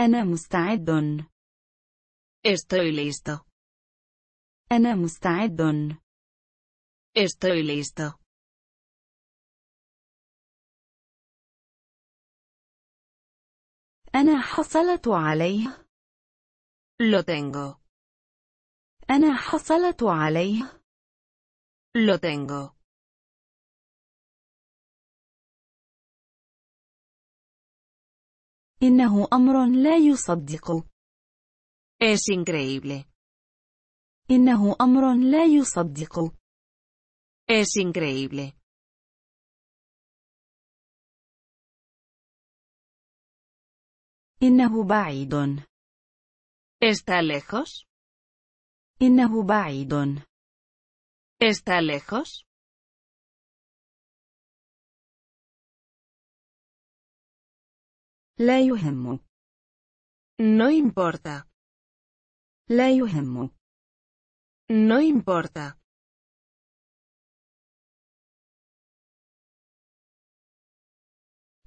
أنا مستعد. Estoy listo. أنا مستعد. Estoy listo. أنا حصلت عليه. Lo tengo. أنا حصلت عليه. Lo tengo. إنه أمر لا يصدق. Es increíble. إنه أمر لا يصدق. Es increíble. إنه بعيد. Está lejos. إنه بعيد. Está lejos. لا يهم. No importa. لا يهم. No importa.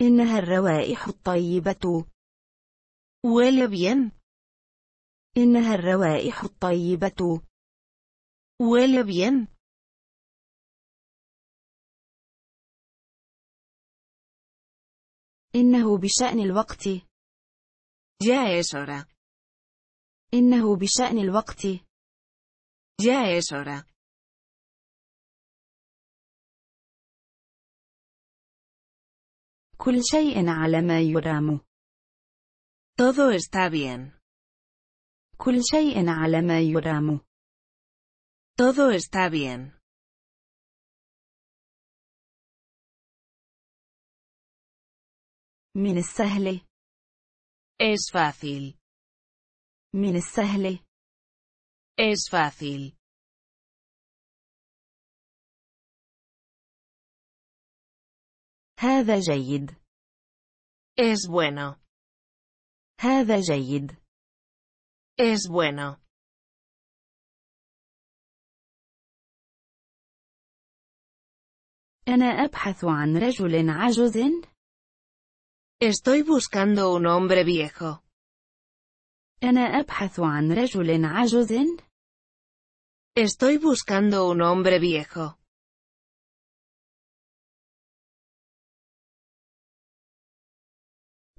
إنها الروائح الطيبة. ولا بين. إنها الروائح الطيبة. ولا بين. إنه بشأن الوقت. جاء es إنه بشأن الوقت. جاء es كل شيء على ما يرام. Todo está bien. كل شيء على ما يرام. Todo está bien. من السهل Es fácil. من السهل Es fácil. هذا جيد. Es bueno. هذا جيد. Es bueno. أنا أبحث عن رجل عجوز Estoy buscando un hombre viejo. أنا أبحث عن رجل عجوز. Estoy buscando un hombre viejo.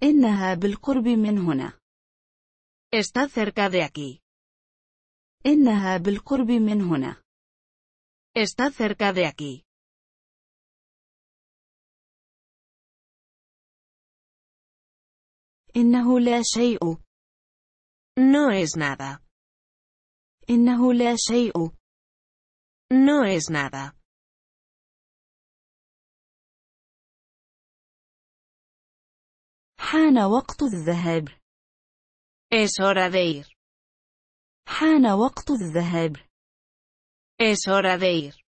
إنها بالقرب من هنا. Está cerca de aquí. إنها بالقرب من هنا. Está cerca de aquí. إنه لا شيء. No es nada. إنه لا شيء. No es nada. حان وقت الذهاب. Es hora de ir. حان وقت الذهاب. Es hora de ir.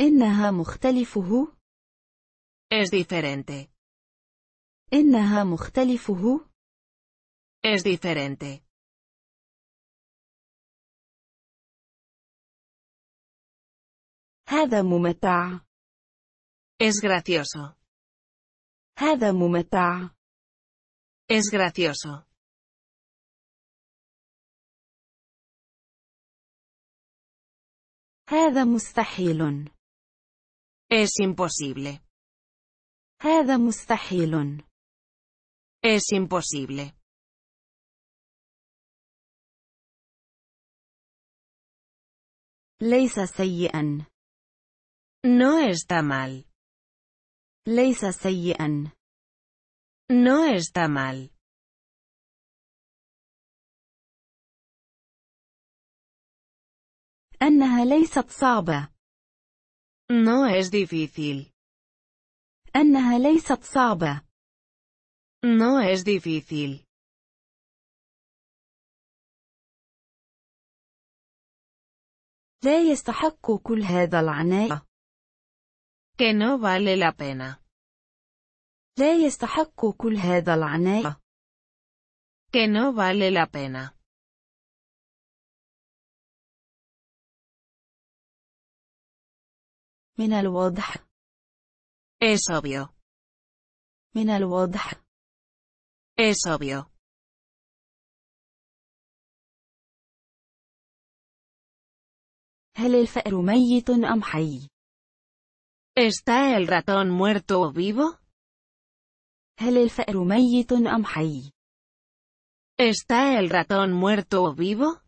إنها مختلفه. Es diferente. إنها مختلفه. Es diferente. هذا ممتع. Es gracioso. هذا ممتع. Es gracioso. هذا مستحيل. Es imposible. هذا مستحيل. Es imposible. leisa سيئا. No está mal. leisa سيئا. No está mal. أنها ليست صعبة. No es difícil. أنها ليست صعبة. No es difícil. لا يستحق كل هذا العناء. Que no vale la pena. لا يستحق كل هذا العناء. Que no vale la pena. من الواضح. Es obvio. من الواضح. Es obvio. هل الفأر ميت أم حي؟ ¿Está el ratón muerto o vivo? هل الفأر ميت أم حي؟ ¿Está el ratón muerto o vivo?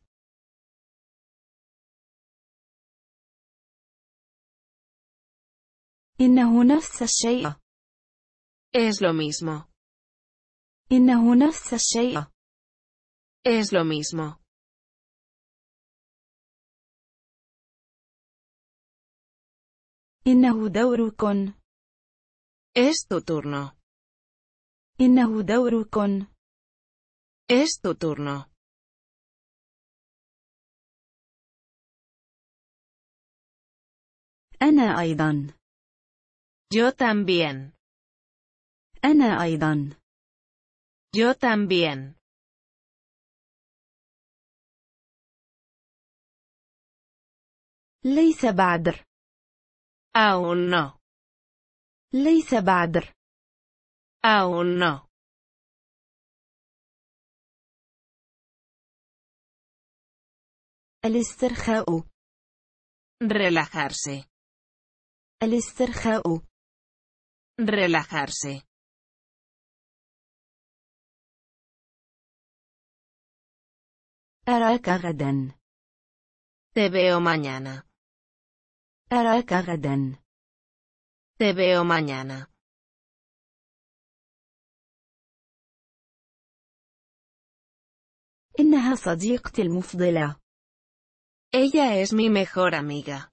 إنه نفس الشيء. Es lo mismo. إنه نفس الشيء. Es lo mismo. إنه دورك. Es tu turno. إنه دورك. Es tu turno. أنا أيضا. Yo también. أنا أيضا. Yo también. ليس بعدر. Aún no. ليس بعدر. Aún no. الاسترخاء. Relajarse. الاسترخاء. Relajarse. Te veo mañana. Araka Te veo mañana. mi mejor amiga. Ella es mi mejor amiga.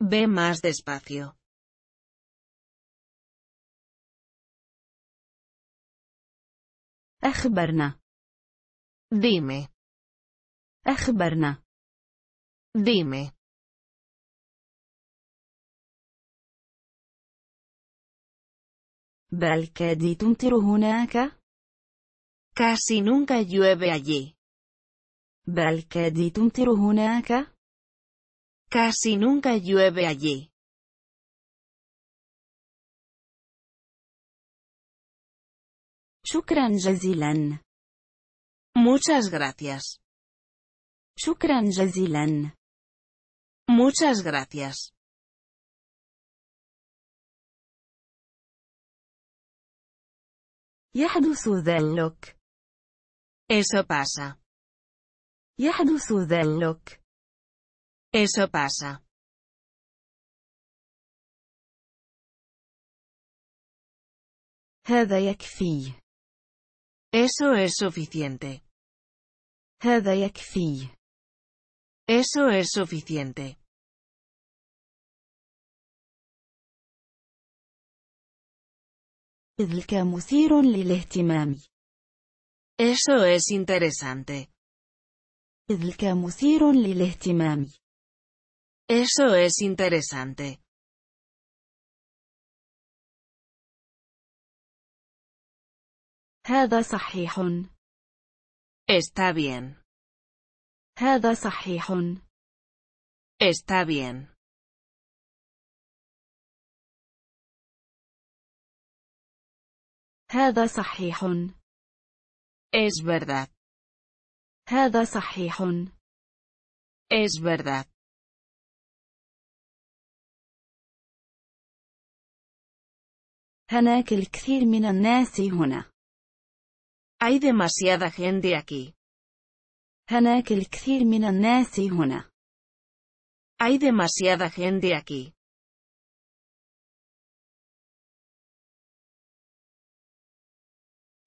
Ve más despacio. ¿A Dime. ¿A Dime. ¿Belkadi túntirojuna acá? Casi nunca llueve allí. ¿Belkadi túntirojuna acá? Casi nunca llueve allí. Shukran jazilan. Muchas gracias. Shukran jazilan. Muchas gracias. Yahdusu Eso pasa. Yahdusu dhalok. Eso pasa. Esto Eso es suficiente. Esto es suficiente. Eso es suficiente. Es de es interesante. Eso es interesante. Es de qué es interesante. Eso es interesante. هذا صحيح. Está bien. هذا صحيح. Está bien. هذا صحيح. Es verdad. هذا صحيح. Es verdad. هناك الكثير من الناس هنا. Hay demasiada gente aquí. هناك الكثير من الناس هنا. Hay demasiada gente aquí.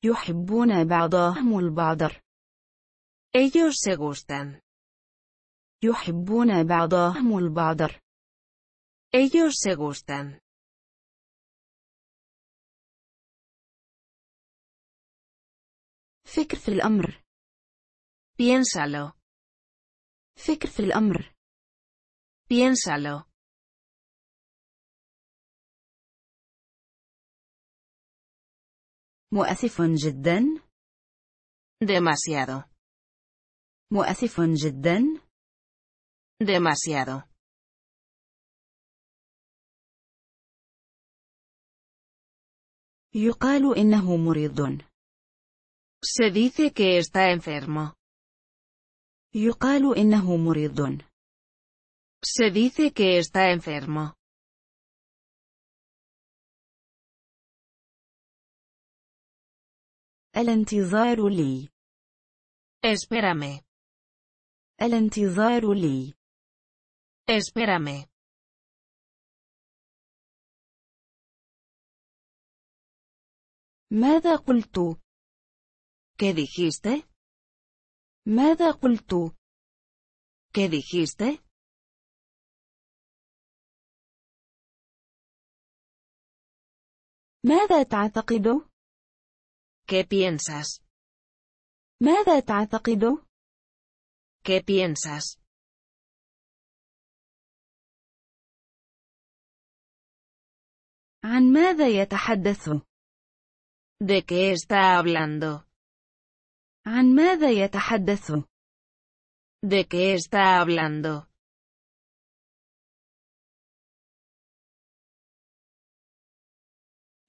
يحبون بعضهم البعض. Ellos se gustan. يحبون بعضهم البعض. Ellos se gustan. فكر في الأمر. Piénsalo. فكر في الأمر. Piénsalo. مؤسف جدا. Demasiado. مؤسف جدا. Demasiado. يقال إنه مريض. Se dice que está enfermo. يقال إنه مريض. Se dice que está enfermo. الانتظار لي. Espérame. الانتظار لي. Espérame. ماذا قلت؟ ¿Qué dijiste? ماذا ¿Qué dijiste? ¿Qué piensas? ¿Qué piensas? an ¿De qué está hablando? عن ماذا يتحدث؟ ¿De qué está hablando?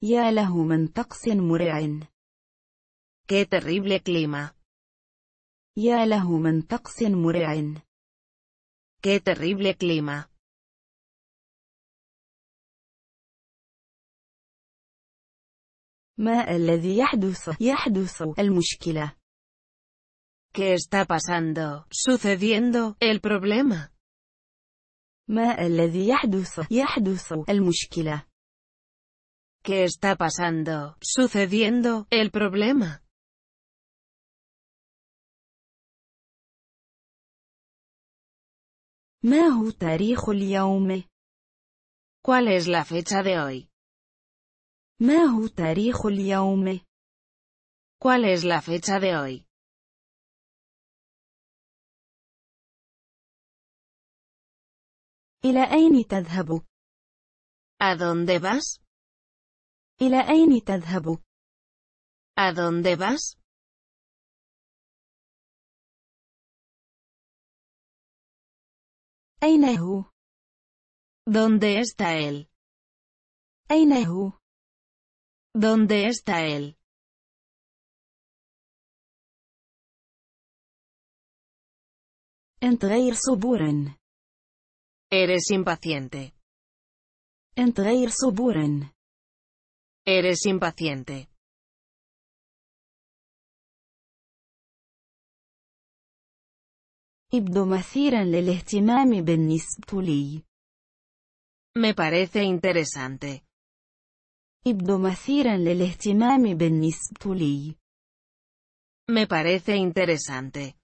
يا له من طقس مرع. Qué terrible clima. يا له من طقس مرع. Qué terrible clima. ما الذي يحدث؟ يحدث المشكلة. ¿Qué está pasando, sucediendo, el problema? ما الذي يحدث؟ el ¿Qué está pasando, sucediendo, el problema? ما هو تاريخ ¿Cuál es la fecha de hoy? ما هو ¿Cuál es la fecha de hoy? إلى أين تذهب؟ ¿A dónde vas? إلى أين تذهب؟ ¿A dónde vas? أين هو؟ ¿Dónde está él? أين هو؟ ¿Dónde está él? أنت غير صبورا. Eres impaciente. Entreir suburen. Eres impaciente. Ibdo le lil benispuli. Me parece interesante. Ibdo le lil ihtimami Me parece interesante.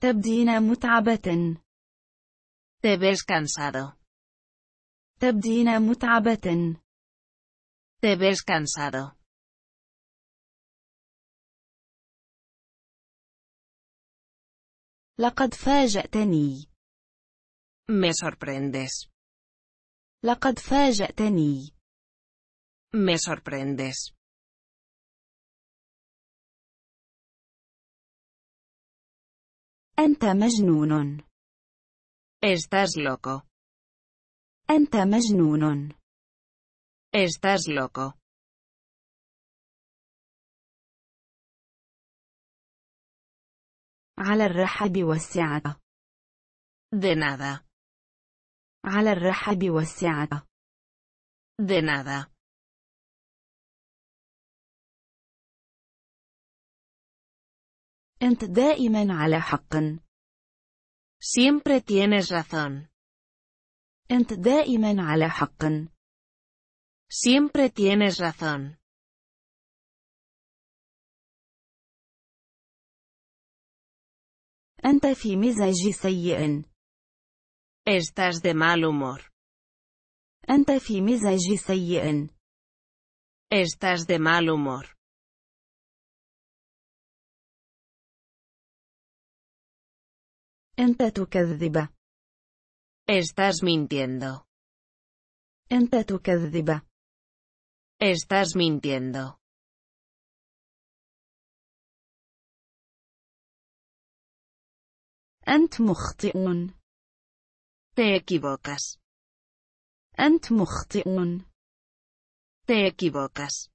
تبدين متعبة. Te ves cansado. تبدين متعبة. Te ves cansado. لقد فاجأتني. Me sorprendes. لقد فاجأتني. Me sorprendes. أنت مجنون. Estás loco. أنت مجنون. Estás loco. على الرحب والسعة. De nada. على الرحب والسعة. De nada. أنت دائما على حق. Siempre tienes razón. أنت دائما على حق. Siempre tienes razón. أنت في مزاج سيء. Estás de mal humor. أنت في مزاج سيء. Estás de mal humor. أنت تكذب. Estás mintiendo. tu تكذب. Estás mintiendo. أنت Te equivocas. أنت Te equivocas.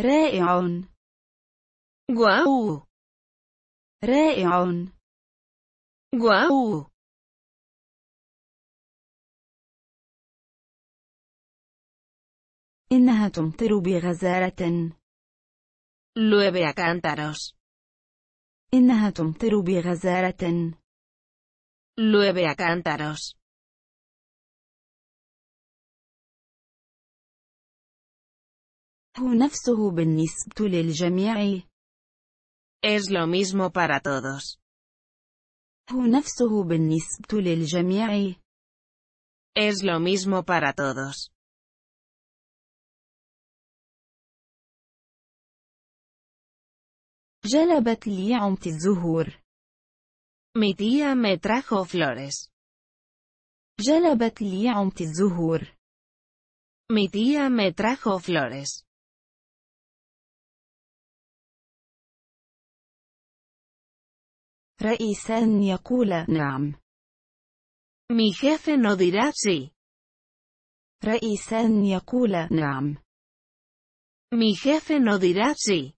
رائع واو رائع واو إنها تمطر بغزارة. Llueve a إنها تمطر بغزارة. Llueve a هو نفسه بالنسبة للجميع. Es lo mismo para todos. Es lo mismo para todos. جلبت لي عمتي الزهور. Mi tía me trajo flores. جلبت لي عمتي الزهور. Mi tía me trajo flores. رئيس أن يقول نعم. Mi jefe no dirá sí. رئيس أن يقول نعم. Mi jefe no dirá sí.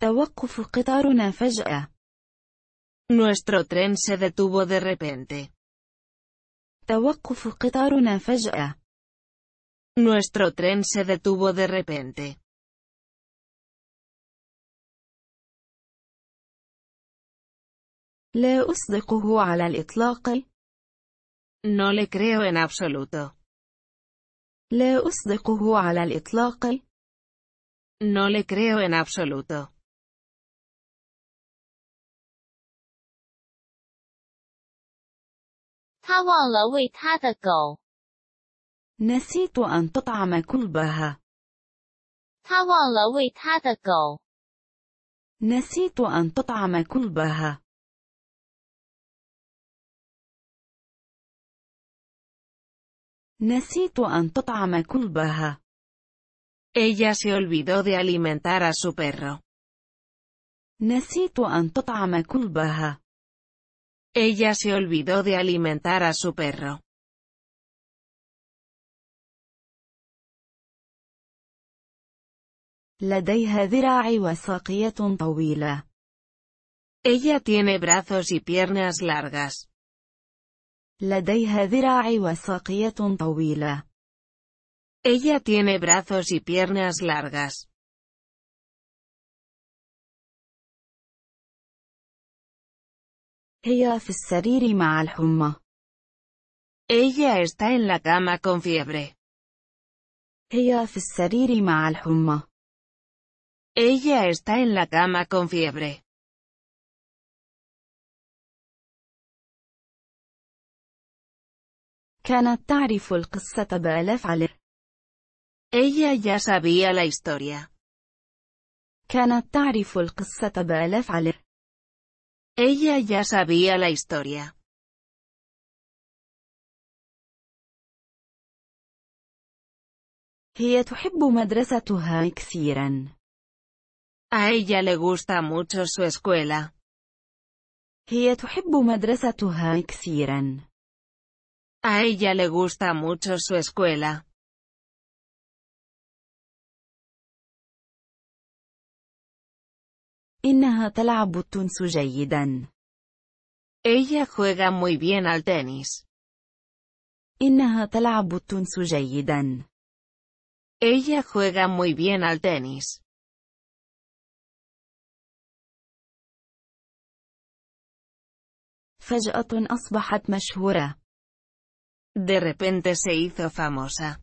توقف قطارنا فجأة. Nuestro tren se detuvo de repente. توقف قطارنا فجأة. Nuestro tren se detuvo de repente. لا أصدقه على الإطلاق. No le creo en absoluto. لا أصدقه على الإطلاق. No le creo en absoluto. نسيت أن تطعم كلبها. نسيت أن تطعم كلبها. Necesito أن تطعم كلبها. Ella se olvidó de alimentar a su perro. Necesito أن تطعم كلبها. Ella se olvidó de alimentar a su perro. لديها ذراع وساقية طويلة. Ella tiene brazos y piernas largas. لديها ذراع وساقية طويلة. Ella tiene brazos y piernas largas. هي في السرير مع الحمى. Ella está en la cama con fiebre. هي في السرير مع الحمى. Ella está en la cama con fiebre. كانت تعرف القصة بألف عليه. Ella ya sabía la historia. كانت تعرف القصة بألف عليه. Ella ya sabía la historia. هي تحب مدرستها كثيرا. A ella le gusta mucho su escuela. هي تحب مدرستها كثيرا. A ella le gusta mucho su escuela. إنها تلعب التنس جيدا. Ella juega muy bien al tenis. إنها تلعب التنس جيدا. Ella juega muy bien al tenis. فجأة أصبحت مشهورة. De repente se hizo famosa.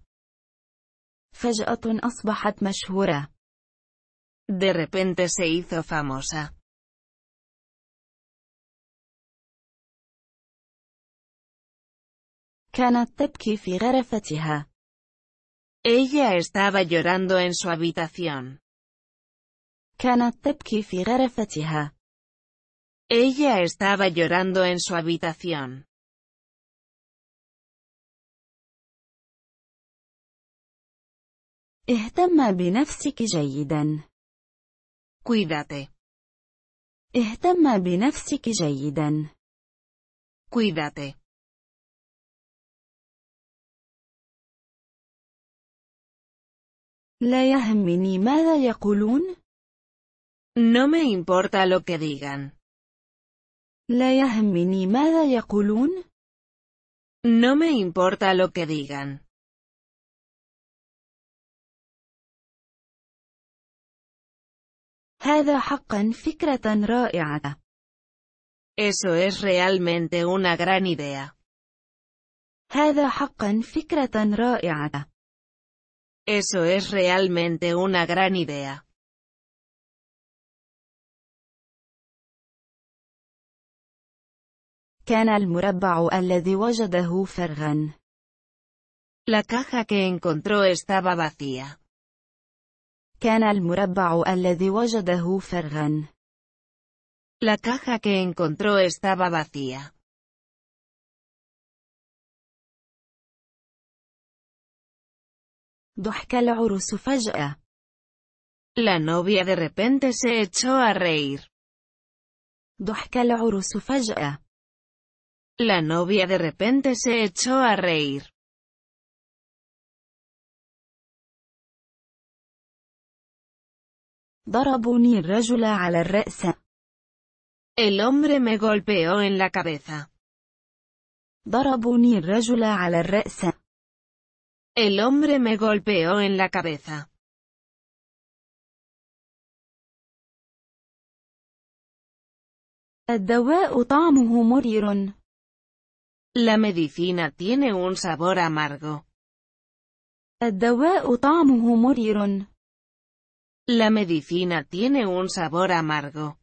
De repente se hizo famosa. Ella estaba llorando en su habitación. Ella estaba llorando en su habitación. اهتم بنفسك جيدا. Cuídate. اهتم بنفسك جيدا. Cuídate. لا يهمني ماذا يقولون. No me importa lo que digan. لا يهمني ماذا يقولون. No me importa lo que digan. هذا حقا Eso es realmente una gran idea. هذا حقا Eso es realmente una gran idea. كان المربع الذي وجده فرغا. La caja que encontró estaba vacía. كان المربع الذي وجده La caja que encontró estaba vacía. ضحك العروس فجأة. La novia de repente se echó a reír. ضحك العروس فجأة. La novia de repente se echó a reír. ضربني الرجل على الرأس. El hombre me golpeó en la cabeza. ضربني الرجل على الرأس. El hombre me golpeó en la cabeza. الدواء طعمه مرير. La medicina tiene un sabor amargo. الدواء طعمه مرير. La medicina tiene un sabor amargo.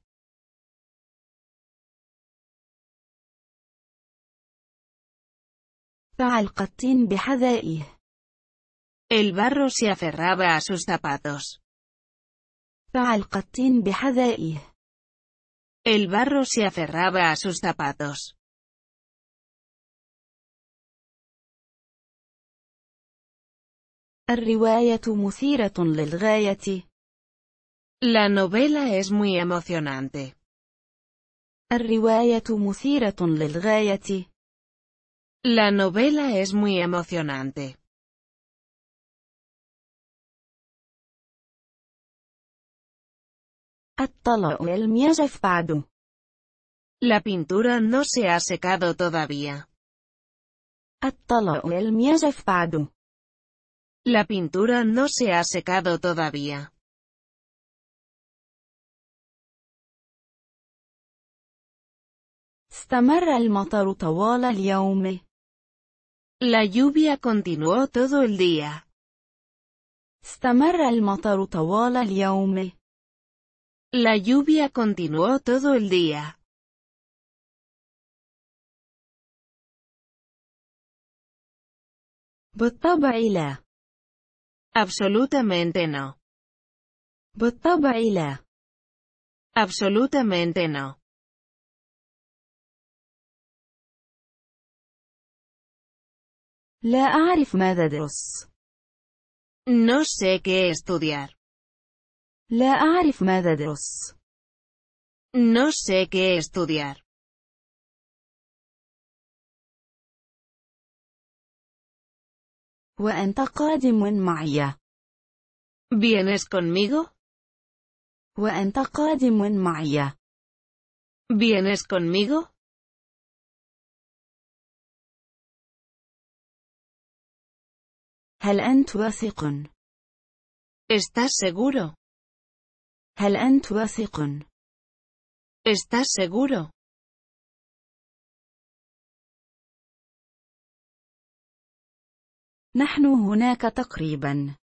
El barro se aferraba a sus zapatos. El barro se aferraba a sus zapatos. La novela es muy emocionante. La novela es muy emocionante. La pintura no se ha secado todavía. La pintura no se ha secado todavía. استمر المطر طوال اليوم. La lluvia continuó todo el día. el المطر al اليوم. La lluvia continuó todo el día. بالطبع baila? Absolutamente no. بالطبع baila? Absolutamente no. لا أعرف ماذا أدرس. No sé qué estudiar. لا أعرف ماذا أدرس. No sé qué estudiar. وأنت قادم معي. ¿Vienes conmigo? وأنت قادم معي. ¿Vienes conmigo? هل أنت واثق؟ ¿Estás seguro? هل أنت واثق؟ ¿Estás seguro? نحن هناك تقريبا.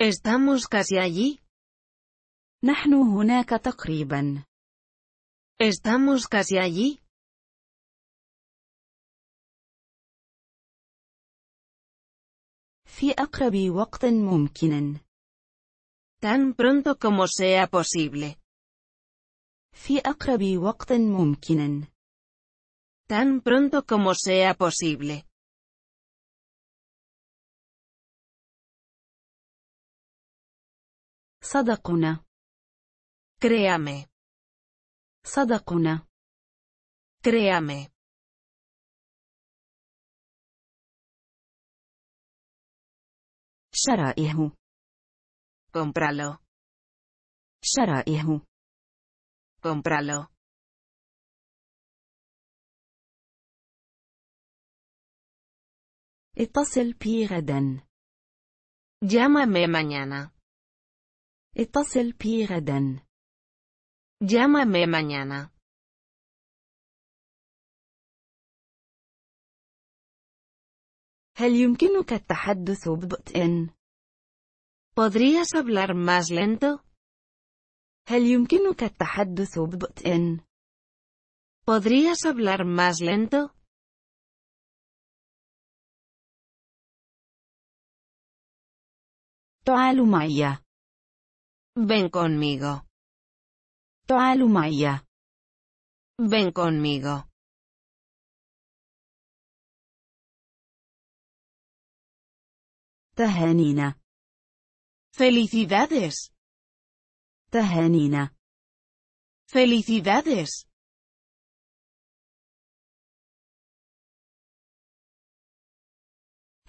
Estamos casi allí. نحن هناك تقريبا. Estamos casi allí. في أقرب وقت ممكن. Tan pronto como sea posible. في أقرب وقت ممكن. Tan pronto como sea posible. صدقنا. Créame. صدقنا. Créame. شرائه Compralo. شرائه Compralo. اتصل بي غدا. Llámame mañana. اتصل el غدا. Llámame mañana. ¿Hal yumkinuk atahadduth bi-but'in? Podrías hablar más lento? ¿Hal yumkinuk atahadduth bi-but'in? Podrías hablar más lento? Ta'alu Ven conmigo. Ta'alu Ven conmigo. تهانينا. Felicidades. تهانينا. Felicidades.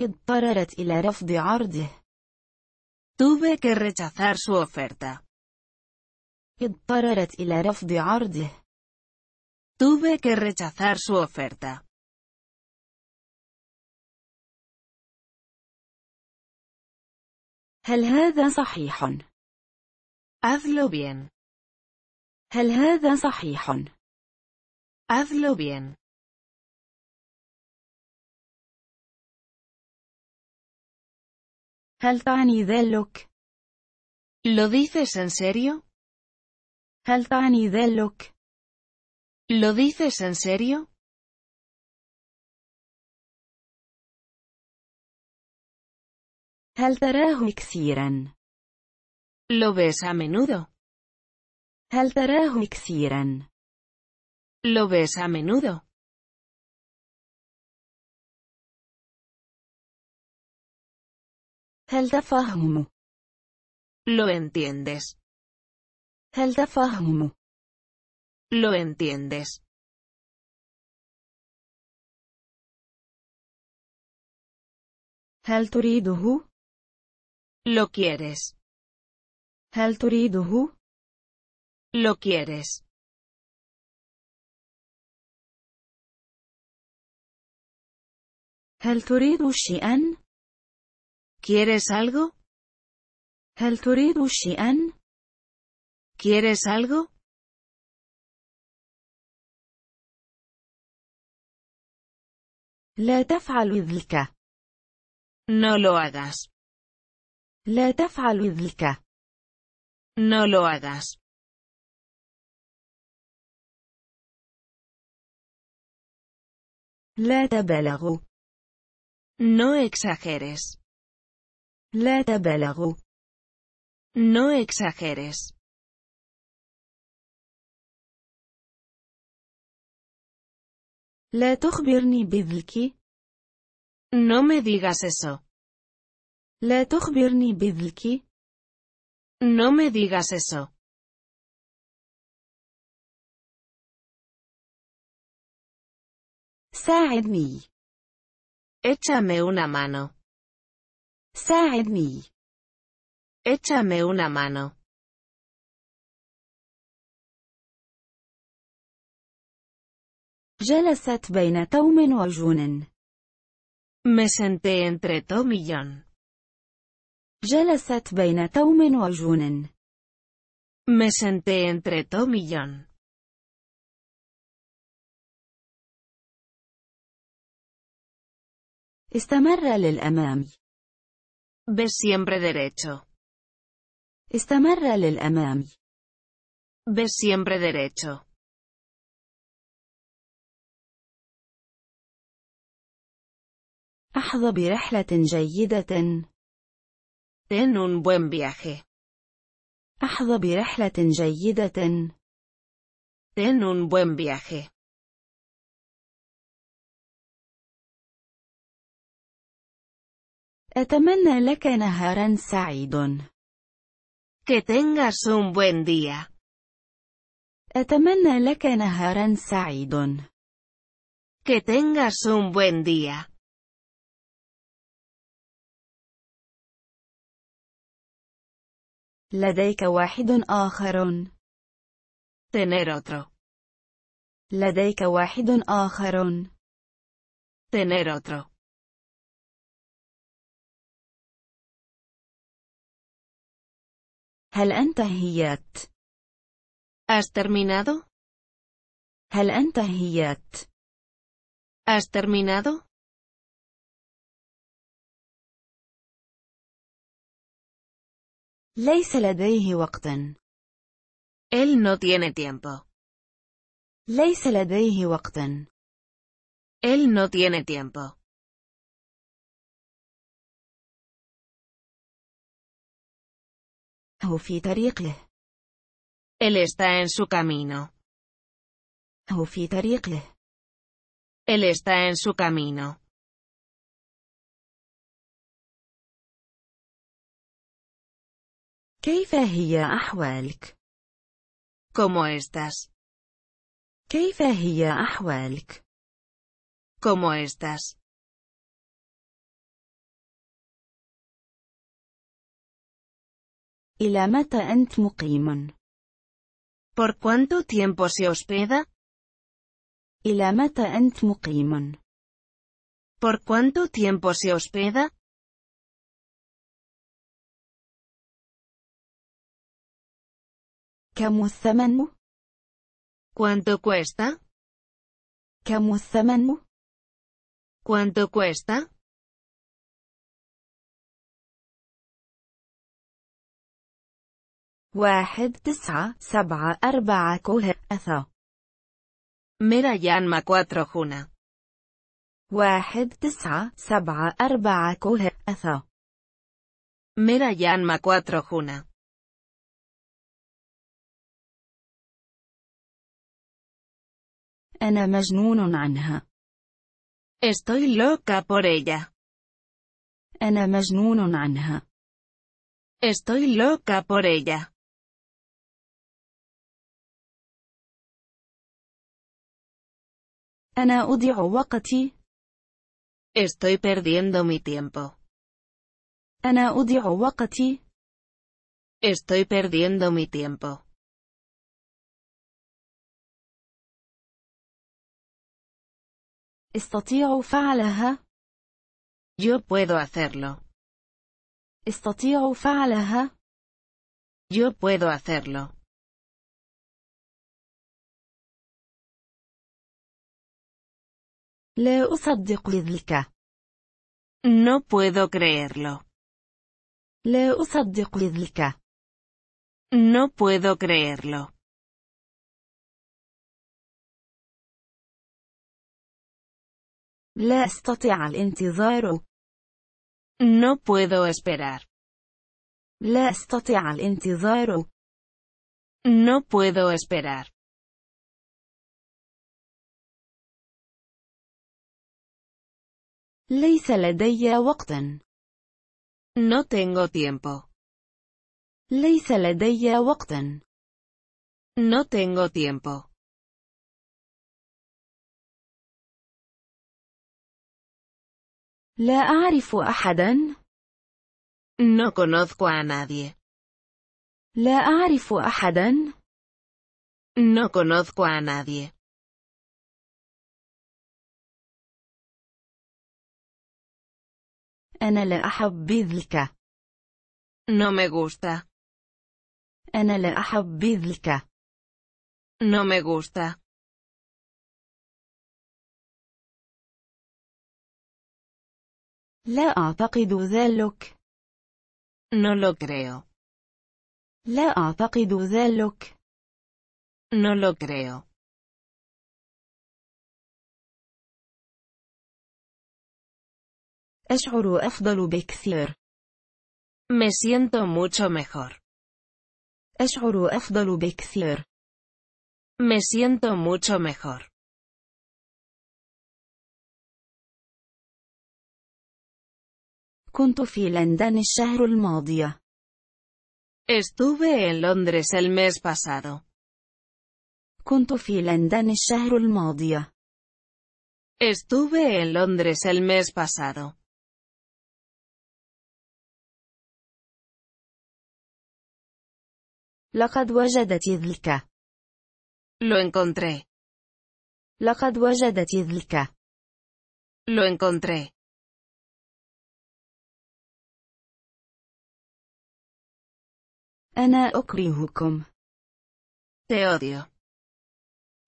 اضطررت إلى رفض عرضه. Tuve que rechazar su oferta. اضطررت إلى رفض عرضه. Tuve que rechazar su oferta. هل هذا صحيح؟ Hazlo bien. هل هذا صحيح؟ Hazlo bien. هل تعني ذلك؟ ¿Lo dices en serio? هل تعني ذلك؟ ¿Lo dices en serio? ¿Hal te Lo ves a menudo. ¿Hal te Lo ves a menudo. ¿Hal Lo entiendes. ¿Hal Lo entiendes. ¿Hal lo quieres. el تريده؟ Lo quieres. هل تريد ¿Quieres algo? el تريد ¿Quieres algo? La تفعل No lo hagas. La No lo hagas. La No exageres. La tabelagu. No exageres. La bidlki. No me digas eso. La No me digas eso. mi. Échame una mano. mi, Échame una mano. جلست بين y وجون. Me senté entre Tom y John. جلست بين توم وجون. Me senté entre Tom y John. استمر للأمام. Ve siempre derecho. استمر للأمام. Ve siempre derecho. أحظى برحلة جيدة. Ten un buen viaje. أحظ برحلة جيدة. Ten un buen viaje. أتمنى لك نهارا سعيد. Que tengas un buen día. أتمنى لك نهارا سعيد. Que tengas un buen día. لديك واحد آخر. Tener otro. لديك واحد آخر. Tener otro. هل أنت ¿Has terminado? هل أنت هيات؟ ¿Has terminado? ليس لديه وقت. Él no tiene tiempo. ليس لديه وقت. Él no tiene tiempo. هو في طريقه. Él está en su camino. هو في طريقه. Él está en su camino. كيف هي ¿Cómo estás? كيف هي أحوالك؟ ¿Cómo estás? ¿Por cuánto tiempo se hospeda? إلى متى أنت ¿Por cuánto tiempo se hospeda? كم الثمن؟ Quanto cuesta? كم الثمن؟ Quanto cuesta? واحد تسعة سبعة أربعة كهثة Mira Yanma 4 Juna. واحد تسعة سبعة أربعة كهثة Mira Yanma 4 Juna. Estoy loca por ella. أنا مجنون عنها. Estoy loca por ella. Estoy perdiendo mi tiempo. أنا أضيع وقتي. Estoy perdiendo mi tiempo. استطيع فعلها. Eh? Yo puedo hacerlo. استطيع فعلها. Eh? Yo puedo hacerlo. لا أصدق ذلك. No puedo creerlo. لا أصدق ذلك. No puedo creerlo. le estotia al enti No puedo esperar. le estotia al enti No puedo esperar. Ley se le dier octa. No tengo tiempo. Ley se le dier octa. No tengo tiempo. لا أعرف أحدا. No conozco a nadie. لا أعرف أحدا. No conozco a nadie. أنا لا أحب ذلك. No me gusta. أنا لا أحب ذلك. No me gusta. لا أعتقد ذلك. No lo creo. لا أعتقد ذلك. No lo creo. أشعر أفضل بكثير. Me siento mucho mejor. أشعر أفضل بكثير. Me siento mucho mejor. Con fila en Danesharul Maudia. Estuve en Londres el mes pasado. Con fila en Danesharul Maudia. Estuve en Londres el mes pasado. La caduca de Chidlika. Lo encontré. La caduca de Chidlika. Lo encontré. أنا أكرهكم. Te odio.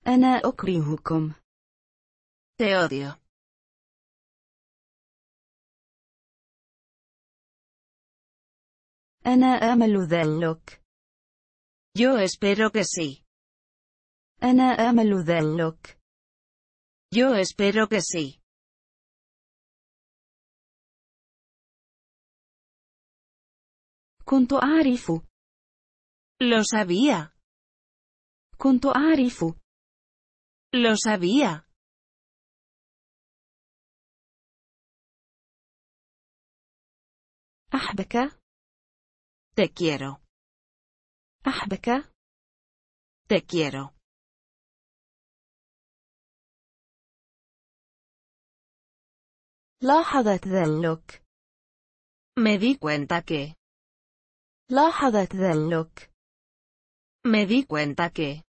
أنا أكرهكم. Te odio. أنا آمل ذلك. Yo espero que sí. أنا آمل ذلك. Yo espero que sí. كنت أعرف. Lo sabía. Junto a Arifu. Lo sabía. ¿Ampaca? Te quiero. ¿Ampaca? Te quiero. La del look. Me di cuenta que. La del look. Me di cuenta que.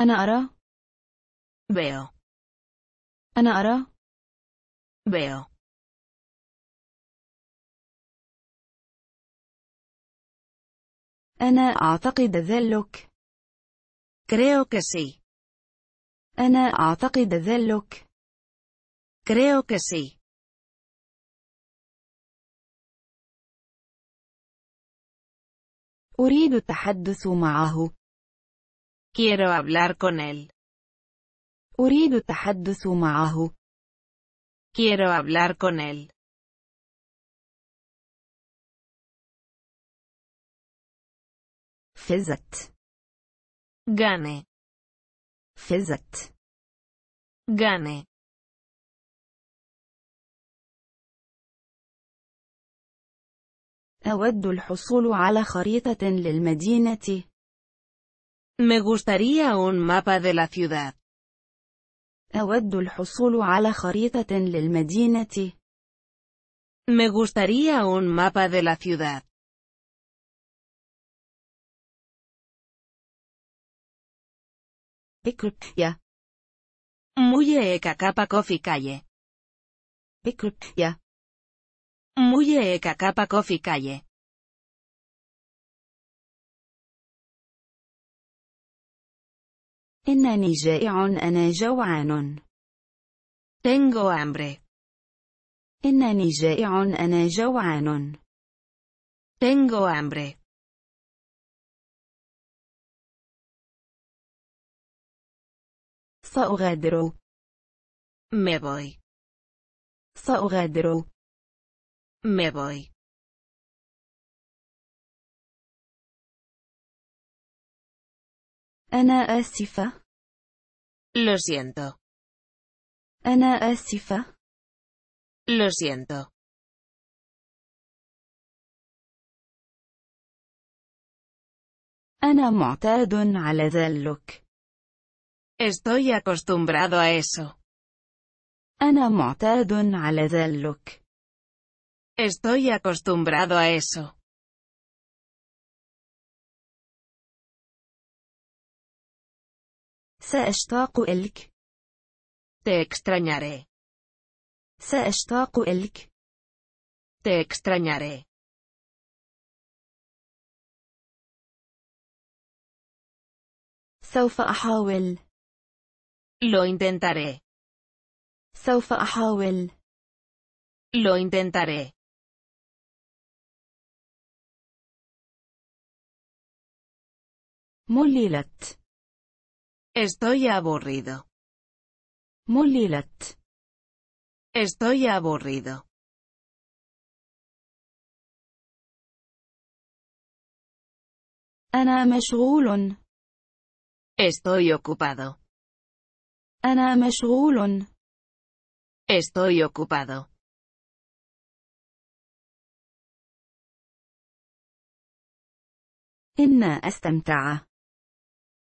أنا أرى. Veo. أنا أرى. Veo. أنا أعتقد ذلك. Creo que sí. أنا أعتقد ذلك. Creo que sí. أريد التحدث معه. Quiero hablar con él. أريد التحدث معه. Quiero hablar con él. فزت. Gane. فزت. Gane. أود الحصول على خريطة للمدينة. Me gustaría un mapa de la ciudad. أود الحصول على خريطة للمدينة. Me gustaría un mapa de la ciudad. Muye Ecacapa Coffee Calle. Muelle e Cacapa Coffee Calle. إنني جائع أنا جوعان. Tengo hambre. إنني جائع أنا جوعان. Tengo hambre. سأغادر. Me voy. سأغادر. Me voy. أنا آسفة. Lo siento. أنا آسفة. Lo siento. أنا معتاد على ذلك. Estoy acostumbrado a eso. أنا معتاد على ذلك. Estoy acostumbrado a eso. سأشتاق elk. Te extrañaré. سأشتاق elk. Te extrañaré. سوف أحاول. Lo intentaré. سوف أحاول. Lo intentaré. مللت Estoy aburrido. مللت Estoy aburrido. أنا مشغول. Estoy ocupado. أنا مشغول. Estoy ocupado. إن استمتع.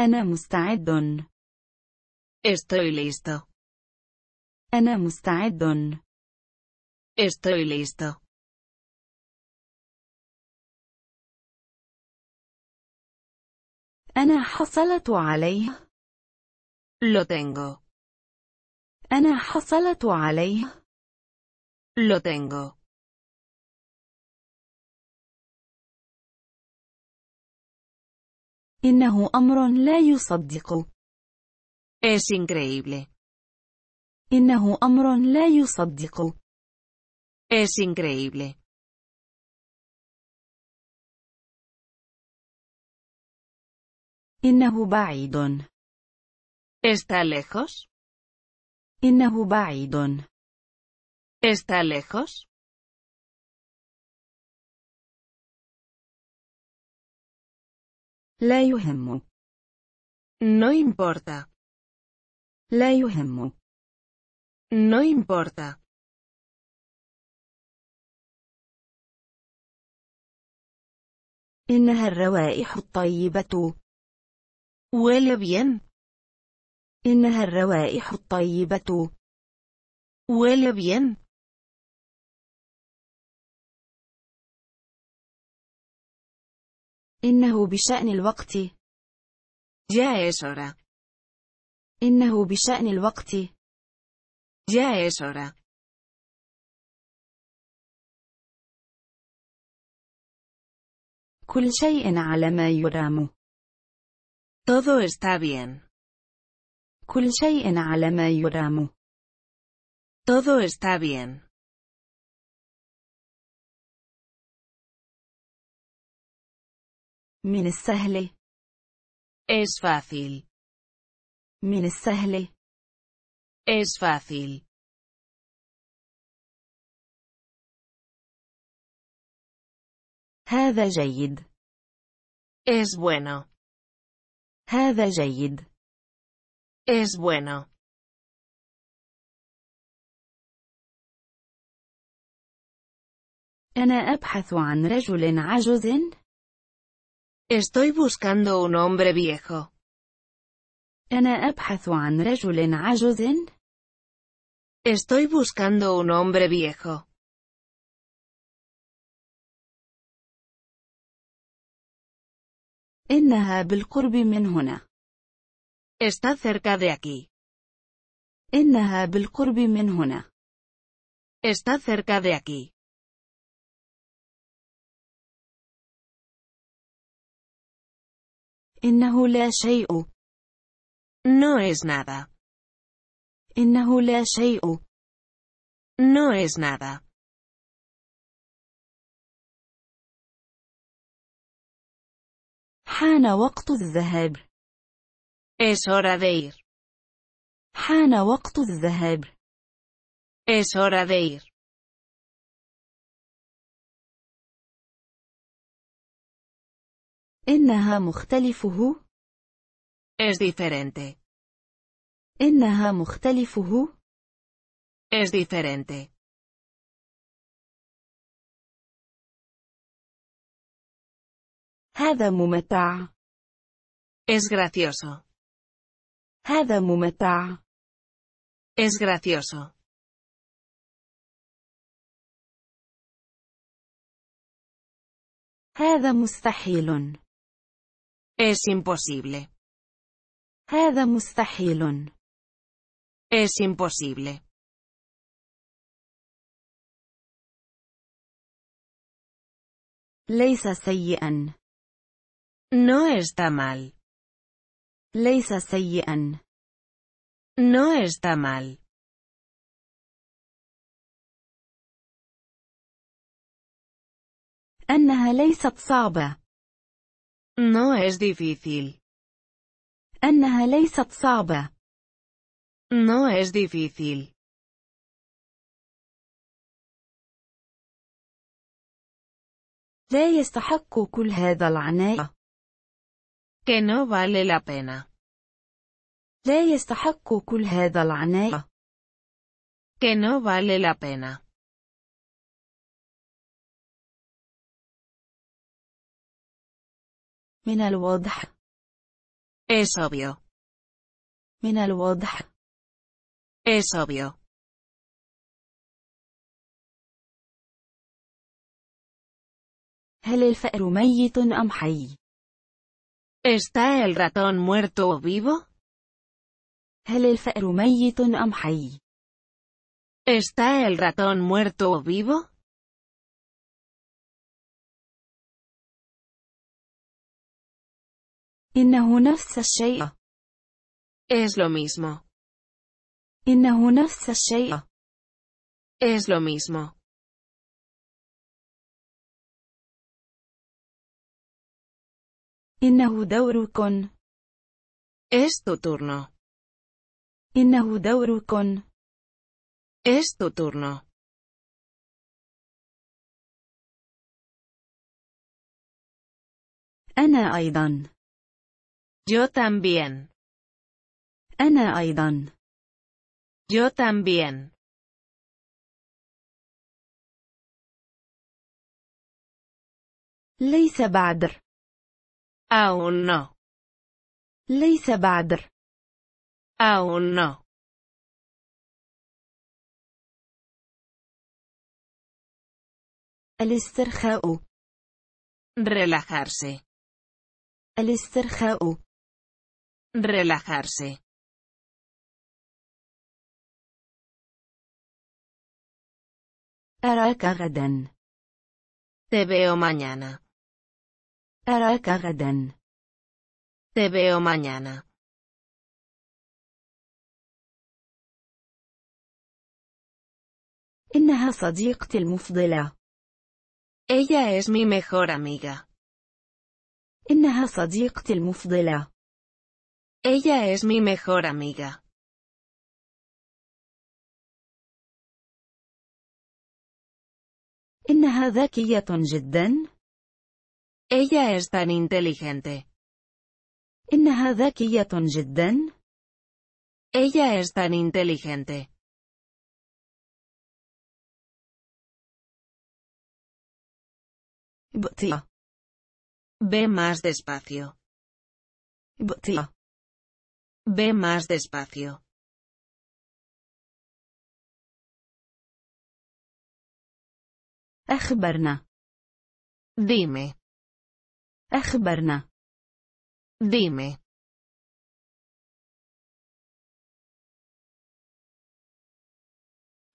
أنا مستعد. Estoy listo. أنا مستعد. Estoy listo. أنا حصلت عليه. Lo tengo. أنا حصلت عليه. Lo tengo. إنه أمر لا يصدق. Es increíble. إنه أمر لا يصدق. Es increíble. إنه بعيد. Está lejos. إنه بعيد. Está lejos. لا يهم. No importa. لا يهم. No importa. إنها الروائح الطيبة. Huele bien. إنها الروائح الطيبة. Huele bien. إنه بشأن الوقت. جاء es إنه بشأن الوقت. جاء es كل شيء على ما يرام. Todo está bien. كل شيء على ما يرام. Todo está bien. من السهل Es fácil. من السهل Es fácil. هذا جيد. Es bueno. هذا جيد. Es bueno. أنا أبحث عن رجل عجوز Estoy buscando un hombre viejo. Estoy buscando un hombre viejo. Está cerca de aquí. Está cerca de aquí. إنه لا شيء. No es nada. إنه لا شيء. No es nada. حان وقت الذهاب. Es hora de ir. حان وقت الذهاب. Es hora de ir. إنها مختلفه. Es diferente. إنها مختلفه. Es diferente. هذا ممتع. Es gracioso. هذا ممتع. Es gracioso. هذا مستحيل. Es imposible. هذا مستحيل. Es imposible. Leisa سيئا. No está mal. leisa سيئا. No está mal. أنها ليست No es difícil. أنها ليست صعبة. No es difícil. لا يستحق كل هذا العناء. Que no vale la pena. لا يستحق كل هذا العناء. Que no vale la pena. من الواضح Es obvio. من الواضح Es obvio. هل الفأر ميت أم حي؟ ¿Está el ratón muerto o vivo? هل الفأر ميت أم حي؟ ¿Está el ratón muerto o vivo? إنه نفس الشيء. Es lo mismo. إنه نفس الشيء. Es lo mismo. إنه دورك. Es tu turno. إنه دورك. Es tu turno. أنا أيضا. Yo también. أنا أيضا. Yo también. ليس بعدر. Aún no. ليس بعدر. Aún no. الاسترخاء. Relajarse. الاسترخاء. Relajarse. أراك Te veo mañana. أراك غدا. Te veo mañana. إنها صديقتي المفضلة. Ella es mi mejor amiga. إنها صديقتي ella es mi mejor amiga. tonjit den? Ella es tan inteligente. tonjit den? Ella es tan inteligente. Ve más despacio. Ve más despacio. Ejberna. Dime. Ejberna. Dime.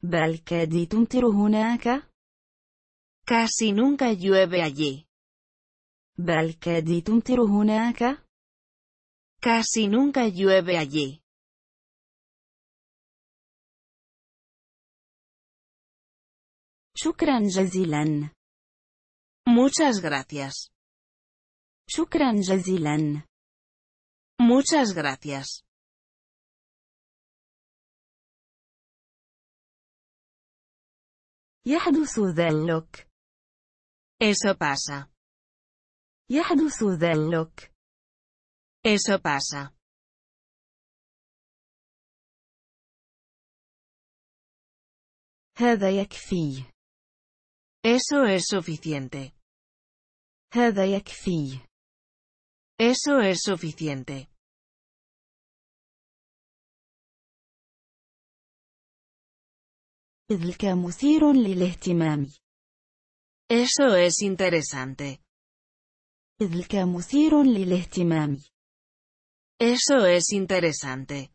Belkedi acá? Casi nunca llueve allí. Belkedi acá? Casi nunca llueve allí. Shukran jazilan. Muchas gracias. Shukran jazilan. Muchas gracias. يحدث ذلك. Eso pasa. يحدث eso pasa. هذا يكفي. Eso es suficiente. هذا يكفي. Eso es suficiente. Eso مثير للاهتمام. Eso es interesante. تلك مثير للاهتمام. Eso es interesante.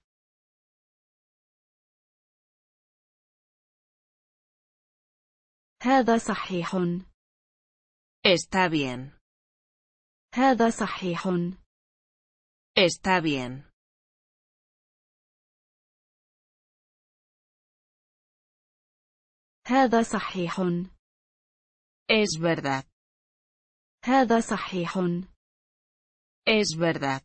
هذا صحيح. Está bien. هذا صحيح. Está bien. هذا صحيح. Es verdad. هذا صحيح. Es verdad.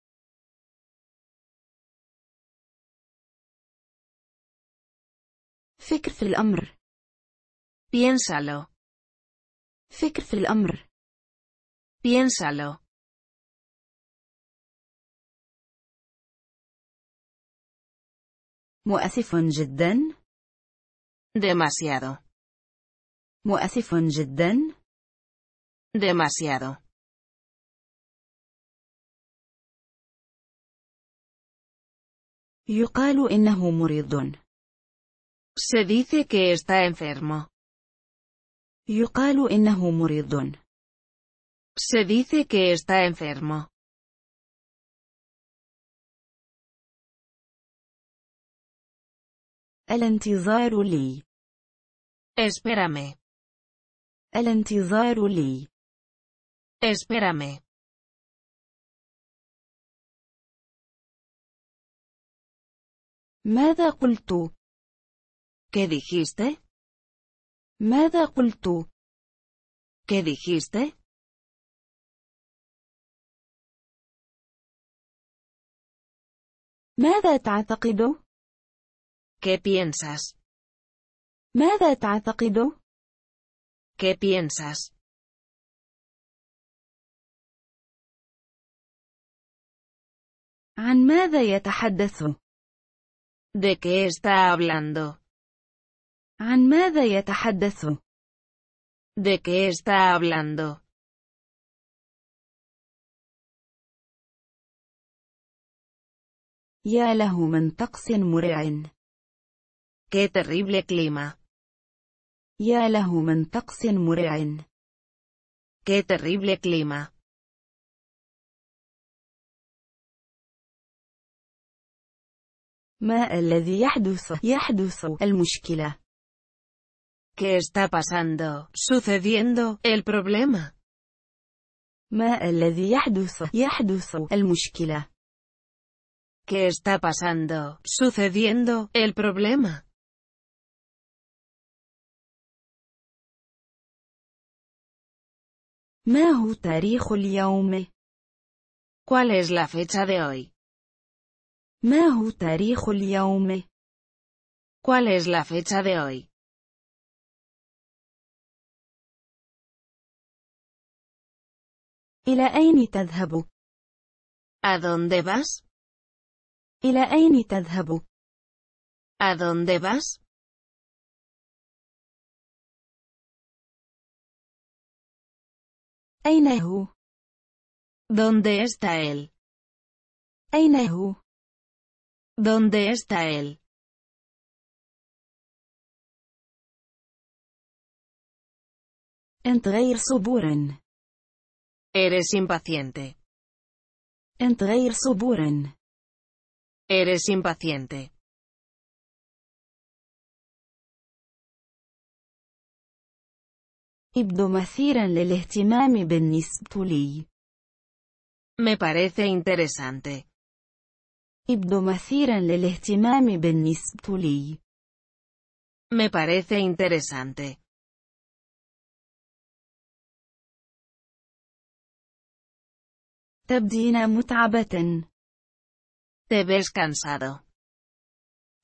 فكر في الأمر. Piénsalo. فكر في الأمر. Piénsalo. مؤسف جدا. Demasiado. مؤسف جدا. Demasiado. يقال إنه مريض. Se dice que está enfermo. يقال إنه Se dice que está enfermo. الانتظار لي. Espérame. El الانتظار لي. Espérame. ماذا قلت؟ ¿Qué dijiste? ¿Mada qultu? ¿Qué dijiste? ¿Mada ta'taqidu? ¿Qué piensas? ¿Mada ta'taqidu? ¿Qué piensas? ¿An mada yatahaddathu? ¿De qué está hablando? عن ماذا يتحدث؟ ¿De qué está hablando? يا له من طقس مرع. Qué terrible clima. يا له من طقس مرع. Qué terrible clima. ما الذي يحدث؟ يحدث المشكلة. ¿Qué está pasando, sucediendo, el problema? y el ¿Qué está pasando, sucediendo, el problema? ما هو تاريخ ¿Cuál es la fecha de hoy? ما هو تاريخ ¿Cuál es la fecha de hoy? إلى أين تذهب؟ ¿A dónde vas? إلى أين تذهب؟ ¿A dónde vas? أين هو؟ ¿Dónde está él? أين هو؟ ¿Dónde está él? أنت غير صبور. Eres impaciente. Entreir soburen. Eres impaciente. Ibdo le lil ben bennisbtu Me parece interesante. Ibdo le lil ihtimami bennisbtu Me parece interesante. تبدين متعبة. Te ves cansado.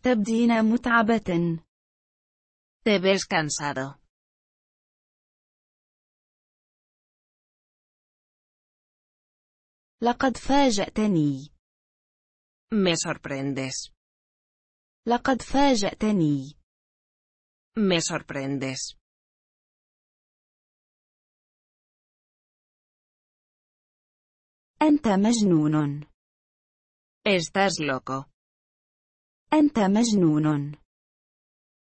تبدين متعبة. Te ves cansado. لقد فاجأتني. Me sorprendes. لقد فاجأتني. Me sorprendes. أنت مجنون. Estás loco. أنت مجنون.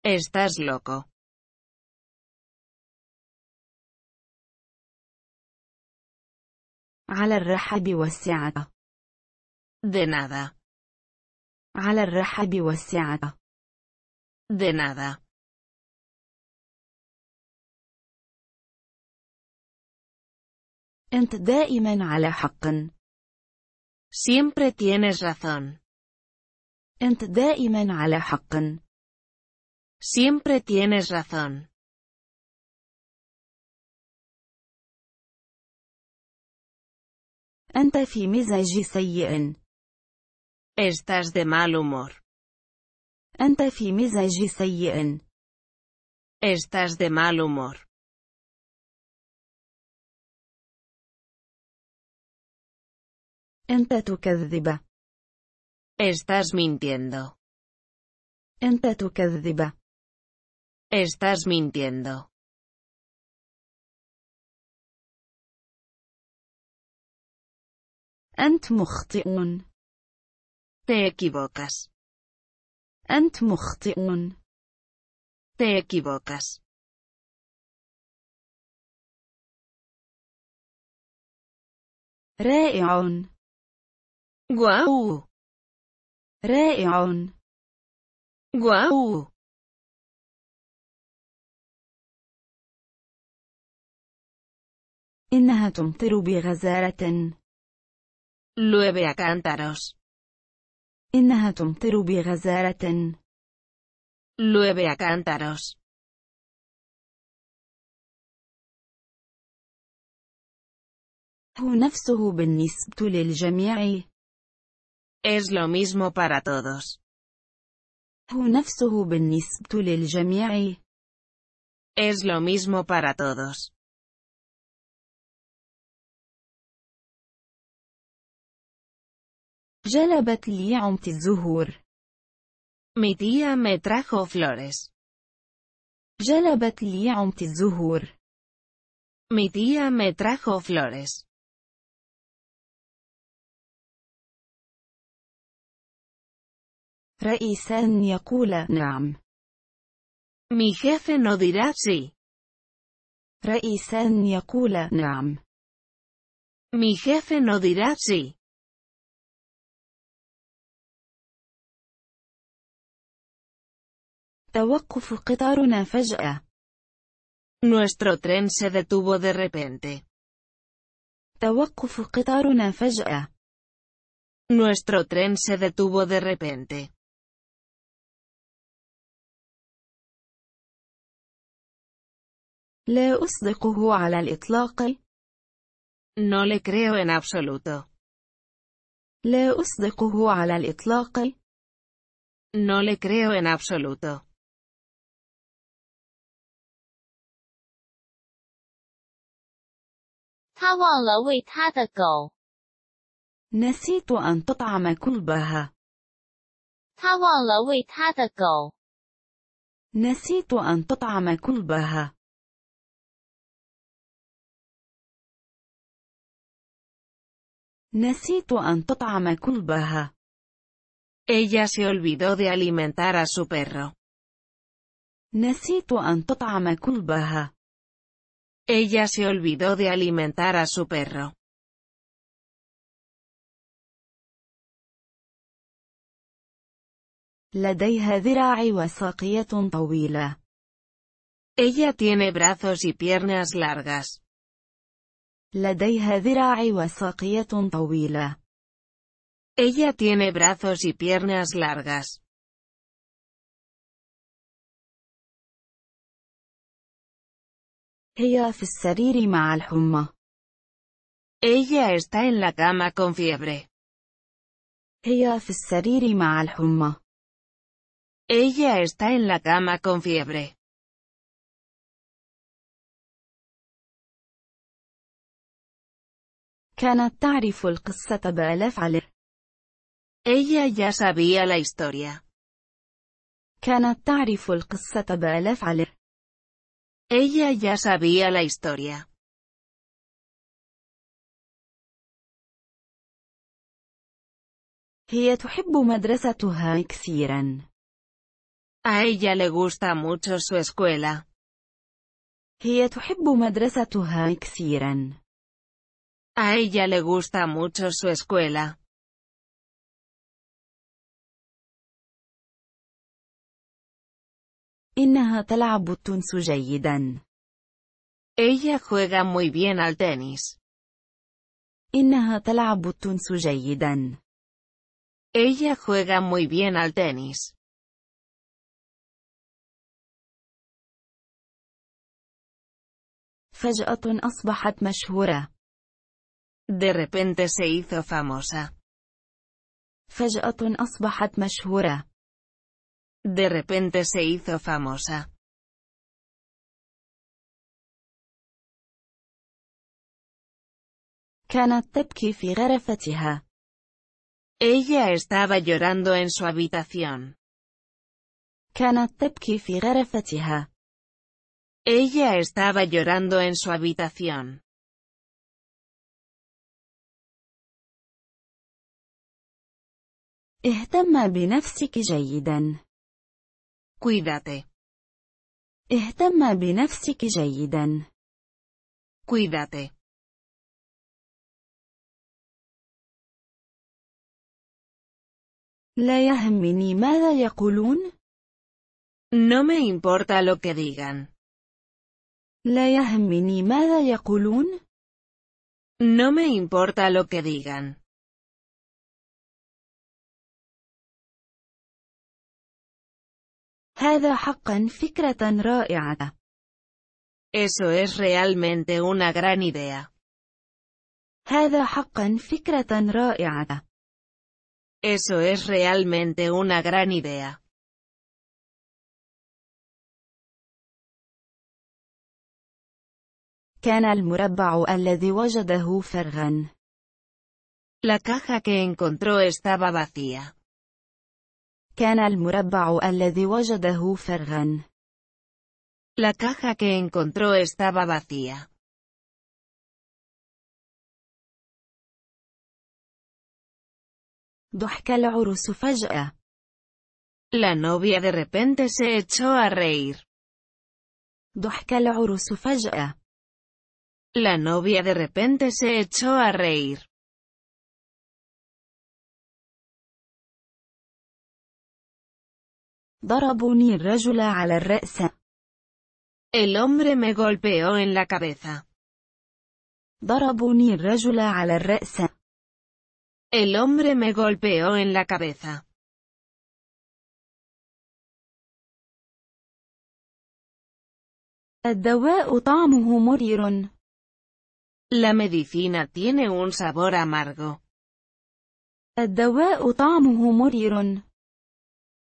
Estás loco. على الرحب والسعة. De nada. على الرحب والسعة. De nada. أنت دائما على حق. Siempre tienes razón. أنت دائما على حق. Siempre tienes razón. أنت في مزاج سيء. Estás de mal humor. أنت في مزاج سيء. Estás de mal humor. أنت تكذب. Estás mintiendo. tu تكذب. Estás mintiendo. أنت مخطئ. Te equivocas. أنت مخطئ. Te equivocas. رائع واو رائع واو إنها تمطر بغزارة. Llueve a إنها تمطر بغزارة. Llueve a هو نفسه بالنسبة للجميع. Es lo mismo para todos. هو نفسه بالنسبة للجميع. Es lo mismo para todos. جلبت لي عمتي الزهور. Mi tía me trajo flores. جلبت لي عمتي الزهور. Mi tía me trajo flores. رئيسا يقول نعم. Mi jefe no dirá sí. رئيسا يقول نعم. Mi jefe no dirá sí. توقف قطارنا فجأة. Nuestro tren se detuvo de repente. توقف قطارنا فجأة. Nuestro tren se detuvo de repente. لا أصدقه على الإطلاق. No le creo en absoluto. لا أصدقه على الإطلاق. No le creo en absoluto. نسيت أن تطعم كلبها. نسيت أن تطعم كلبها. Necesito an me كلبها. Ella se olvidó de alimentar a su perro. Necesito an me كلبها. Ella se olvidó de alimentar a su perro. لديها ذراع وساقية طويلة. Ella tiene brazos y piernas largas. لديها ذراع Ella tiene brazos y piernas largas. Ella está en la cama con fiebre. Ella está en la cama con fiebre. كانت تعرف القصة بألف على Ella ya sabía la historia. كانت تعرف القصة بألف على Ella ya sabía la historia. هي تحب مدرستها كثيرا. A ella le gusta mucho su escuela. هي تحب مدرستها كثيرا. A ella le gusta mucho su escuela. Ella juega muy bien al tenis. Ella juega muy bien al tenis. De repente se hizo famosa. De repente se hizo famosa. Ella estaba llorando en su habitación. Ella estaba llorando en su habitación. اهتم بنفسك جيدا. Cuídate. اهتم بنفسك جيدا. Cuídate. لا يهمني ماذا يقولون. No me importa lo que digan. لا يهمني ماذا يقولون. No me importa lo que digan. هذا حقا Eso es realmente una gran idea. هذا حقا Eso es realmente una gran idea. كان المربع الذي وجده فرغا. La caja que encontró estaba vacía. كان المربع الذي وجده La caja que encontró estaba vacía. ضحك العروس فجأة. La novia de repente se echó a reír. ضحك العروس فجأة. La novia de repente se echó a reír. ضربني الرجل على الرأس. El hombre me golpeó en la cabeza. ضربني الرجل على الرأس. El hombre me golpeó en la cabeza. الدواء طعمه مرير. La medicina tiene un sabor amargo. الدواء طعمه مرير.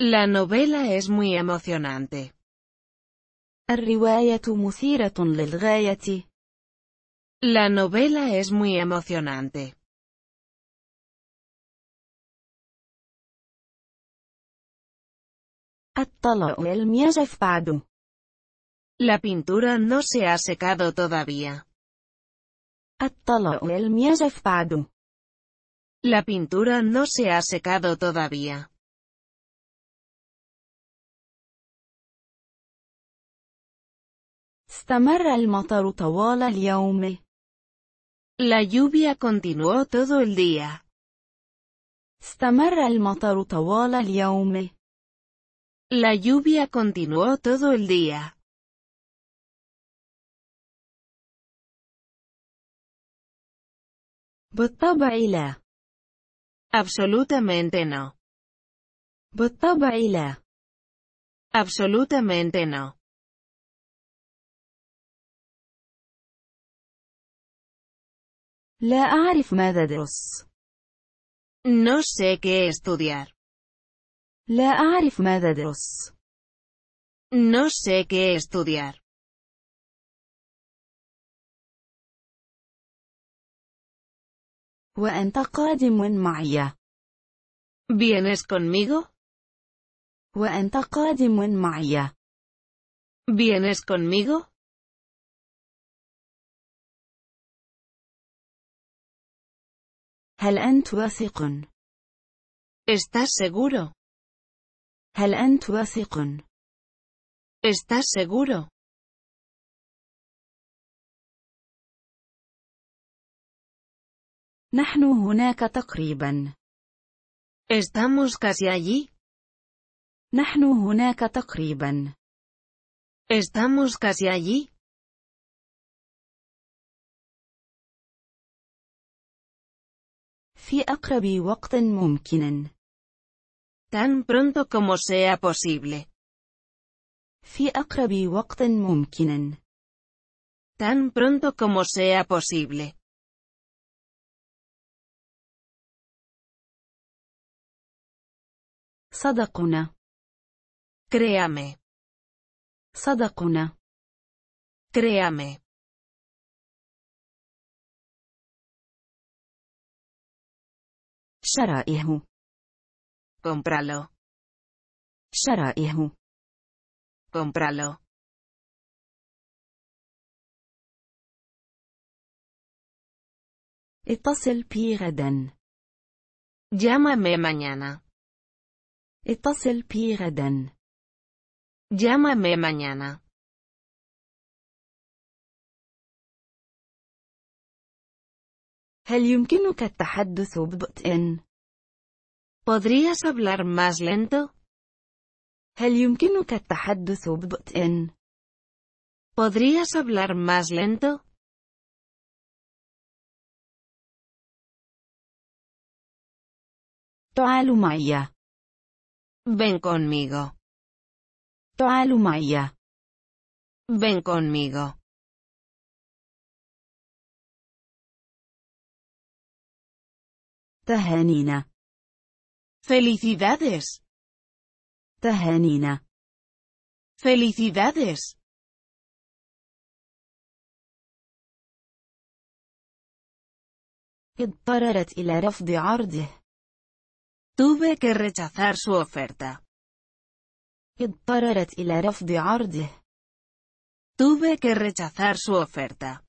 La novela es muy emocionante. La novela es muy emocionante. La pintura no se ha secado todavía. La pintura no se ha secado todavía. استمر المطر طوال اليوم. La lluvia continuó todo el día. استمر المطر طوال اليوم. La lluvia continuó todo el día. بالطبع baila. Absolutamente no. بالطبع لا. Absolutamente no. لا أعرف ماذا أدرس. No sé qué estudiar. لا أعرف ماذا أدرس. No sé qué estudiar. وأنت قادم معي. ¿Vienes conmigo? وأنت قادم معي. ¿Vienes conmigo? هل أنت واثق؟ ¿Estás seguro? هل أنت واثق؟ ¿Estás seguro? نحن هناك تقريبا. Estamos casi allí. نحن هناك تقريبا. Estamos casi allí. في أقرب وقت ممكن. Tan pronto como sea posible. في أقرب وقت ممكن. Tan pronto como sea posible. صدقنا. Créame. صدقنا. Créame. Shara, Compralo. Cómpralo. Shara, Cómpralo. el píerden. Llámame mañana. Estás el píerden. Llámame mañana. هل يمكنك التحدث ببطء؟ ¿Podrías hablar más lento? هل يمكنك التحدث ببطء؟ ¿Podrías hablar más lento? تعال معي. Ven conmigo. تعال معي. Ven conmigo. تهانينا. Felicidades. تهانينا. Felicidades. اضطررت إلى رفض عرضه. Tuve que rechazar su oferta. اضطررت إلى رفض عرضه. Tuve que rechazar su oferta.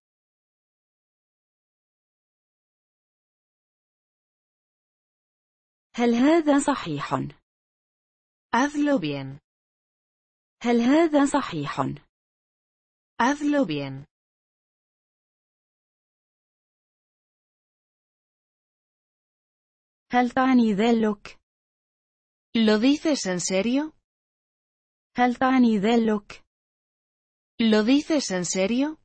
هل هذا صحيح؟ Hazlo bien. هل هذا صحيح؟ Hazlo bien. هل تعني ذلك؟ ¿Lo dices en serio? هل تعني ذلك؟ ¿Lo dices en serio?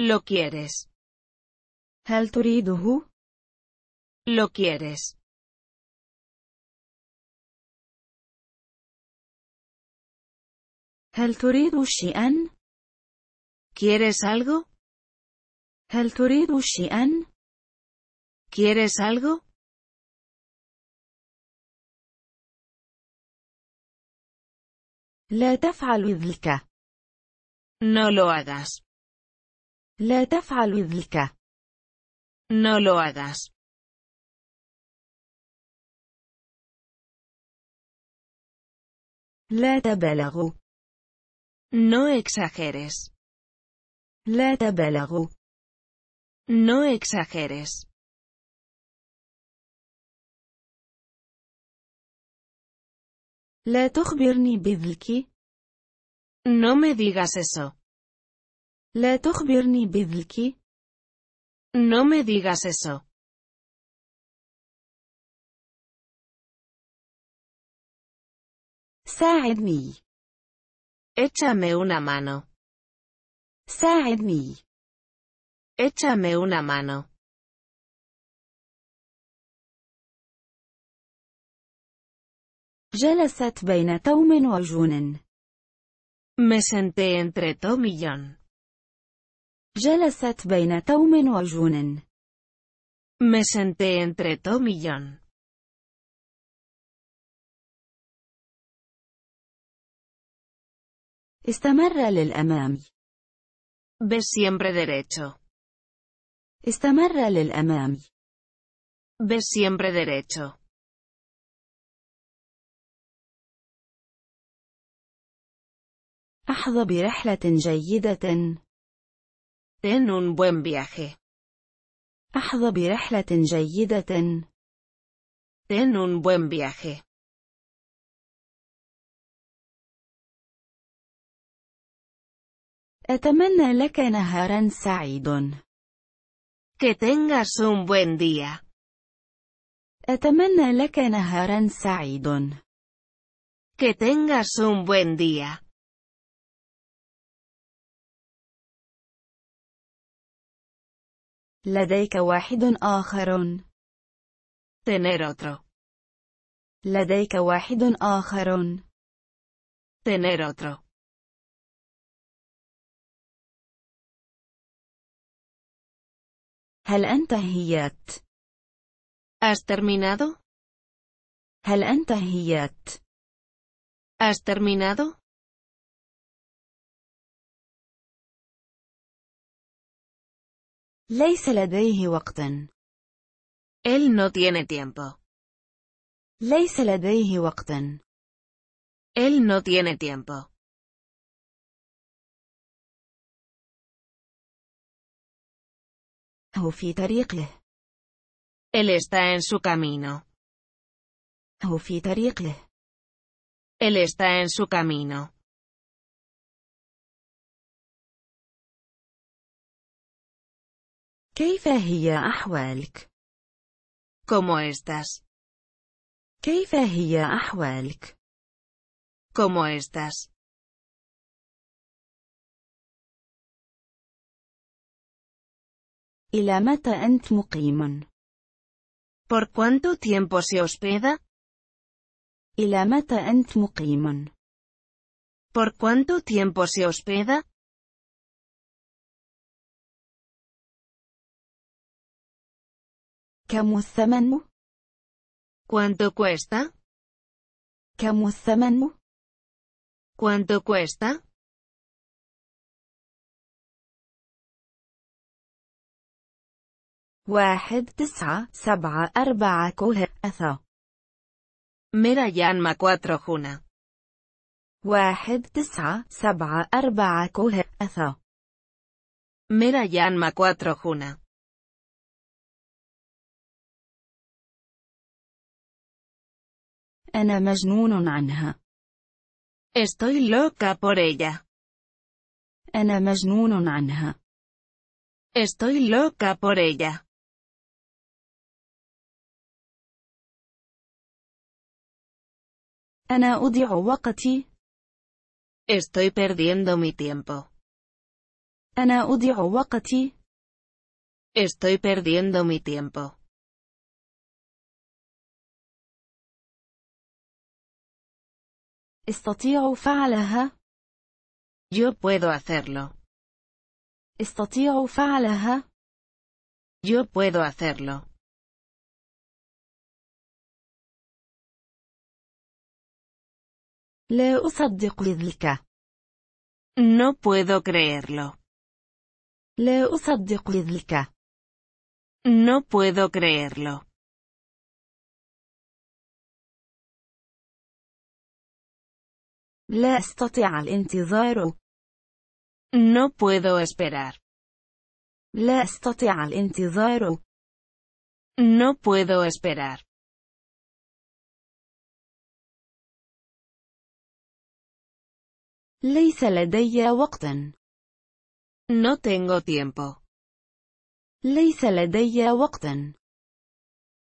Lo quieres. هل تريده؟ Lo quieres. هل تريد ¿Quieres algo? هل تريد ¿Quieres algo? La تفعل ذلك. No lo hagas. لا تفعل ذلك. No lo hagas. لا تبالغ. No exageres. لا تبالغ. No exageres. لا تخبرني بذلك. No me digas eso. La de No me digas eso. Saedni. Échame una mano. mi. Échame una mano. جلست بين y وجون. me senté entre Tom y John. جلست بين توم وجون. Me senté entre Tom y John. استمر للأمام. Ve siempre derecho. استمر للأمام. Ve siempre derecho. أحظى برحلة جيدة. Ten un buen viaje. أحظى برحلة جيدة. Ten un buen viaje. أتمنى لك نهارا سعيد. Que tengas un buen día. أتمنى لك نهارا سعيد. Que tengas un buen día. لديك واحد آخر. Tener otro. لديك واحد آخر. Tener otro. هل أنت ¿Has terminado? هل أنت هيات؟ ¿Has terminado? ليس لديه وقت. Él no tiene tiempo. ليس لديه وقت. Él no tiene tiempo. هو في طريقه. Él está en su camino. هو في طريقه. Él está en su camino. كيف هي أحوالك؟ ¿Cómo estás? كيف هي أحوالك؟ ¿Cómo estás? إلى ¿Por cuánto tiempo se hospeda? إلى متى أنت ¿Por cuánto tiempo se hospeda? كم الثمن؟ ¿Cuánto cuesta? كم الثمن؟ ¿Cuánto cuesta? واحد تسعة سبعة أربعة كوه أثا Mira Yanma 4 Juna. واحد تسعة سبعة أربعة كوه أثا Mira Yanma 4 Juna. أنا مجنون عنها. Estoy loca por ella. أنا مجنون عنها. Estoy loca por ella. أنا أضيع وقتي. Estoy perdiendo mi tiempo. أنا أضيع وقتي. Estoy perdiendo mi tiempo. استطيع فعلها. Yo puedo hacerlo. استطيع فعلها. Yo puedo hacerlo. لا أصدق ذلك. No puedo creerlo. لا أصدق ذلك. No puedo creerlo. لا أستطيع الانتظار. No puedo esperar. لا أستطيع الانتظار. No puedo esperar. ليس لدي وقت. No tengo tiempo. ليس لدي وقت.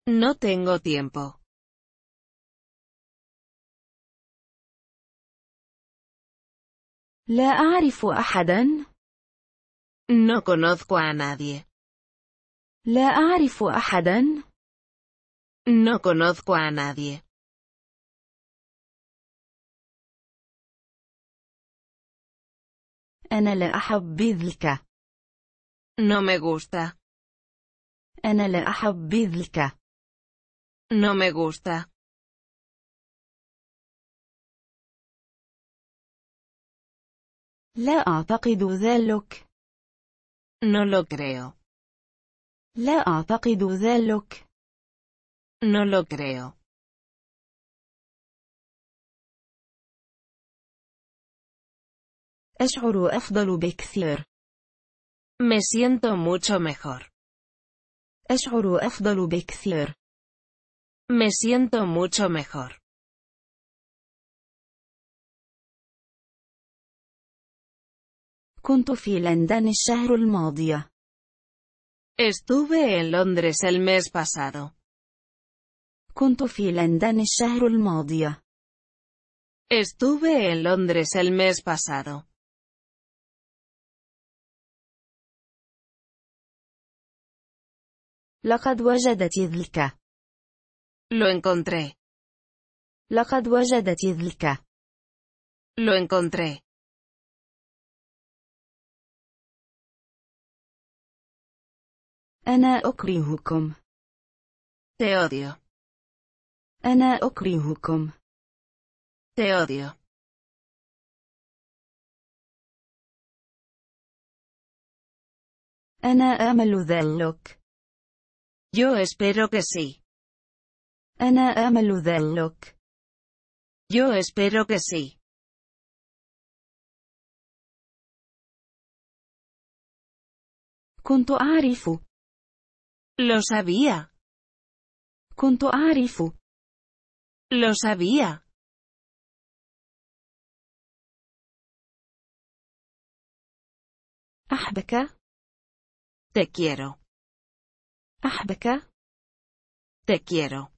No tengo tiempo. لا أعرف أحدا. No conozco a nadie. لا أعرف أحدا. No conozco a nadie. أنا لا أحب أحبذك. No me gusta. أنا لا أحب أحبذك. No me gusta. لا أعتقد ذلك. No lo creo. لا أعتقد ذلك. No lo creo. أشعر أفضل بكثير. Me siento mucho mejor. أشعر أفضل بكثير. Me siento mucho mejor. Contofil en Danisharul Módia. Estuve en Londres el mes pasado. Contofil en Danisharul Módia. Estuve en Londres el mes pasado. La caduaja de Tidlika. Lo encontré. La caduaja de Tidlika. Lo encontré. أنا أكرهكم. Te odio. أنا أكرهكم. Te odio. أنا آمل ذلك. Yo espero que sí. أنا آمل ذلك. Yo espero que sí. كنت أعرف Lo sabía. Junto a Arifu. Lo sabía. Te quiero. Te quiero.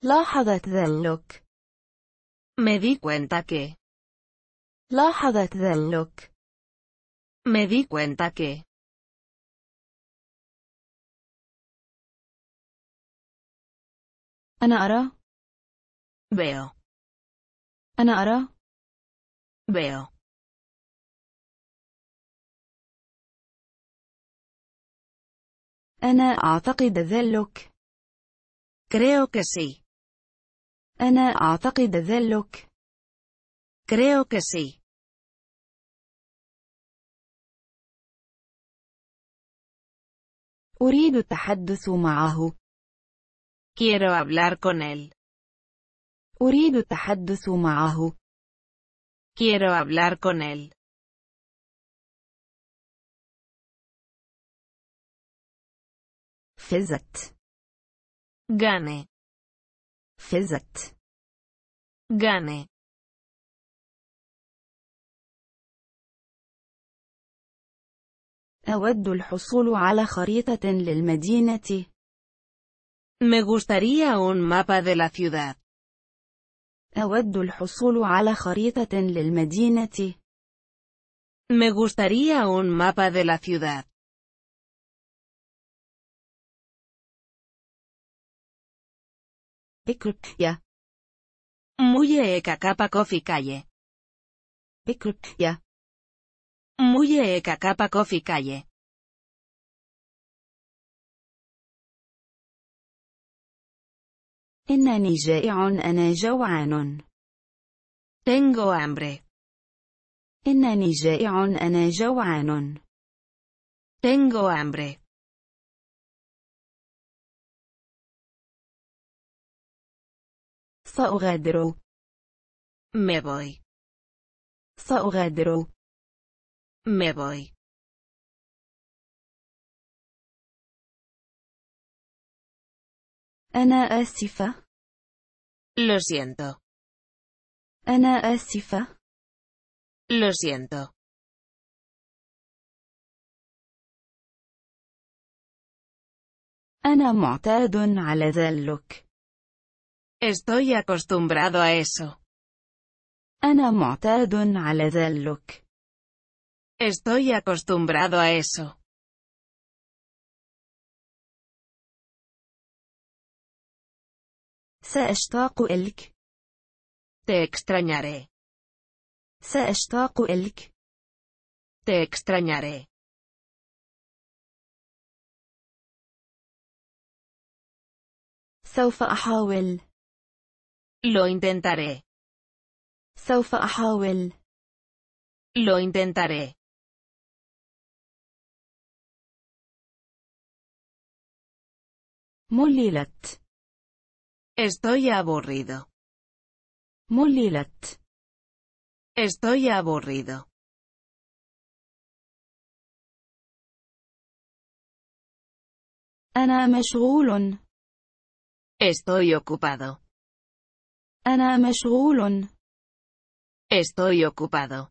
La del look. Me di cuenta que. La del look. Me di cuenta que. أنا أرى. Veo. أنا أرى. Veo. أنا أعتقد ذلك. Creo que sí. أنا أعتقد ذلك. Creo que sí. أريد التحدث معه. Quiero hablar con él. أريد التحدث معه. Quiero hablar con él. فزت. Gane. فزت. Gane. أود الحصول على خريطة للمدينة. Me gustaría un mapa de la ciudad. أود الحصول على خريطة للمدينة. Me gustaría un mapa de la ciudad. Muye e cacapa coffee calle. ya. Muye eka capa coffee calle. En nani on Tengo hambre. En nani on Tengo hambre. Saugadro. Me voy. Saugadro. Me voy. أنا آسفة. Lo siento. أنا آسفة. Lo siento. أنا معتاد على ذلك. Estoy acostumbrado a eso. أنا معتاد على ذلك. Estoy acostumbrado a eso. سأشتاق إلك. Te extrañaré. سأشتاق إلك. Te extrañaré. سوف أحاول. Lo intentaré. سوف أحاول. Lo intentaré. Molilat. Estoy aburrido. Molilat. Estoy aburrido. أنا Estoy ocupado. أنا Estoy ocupado.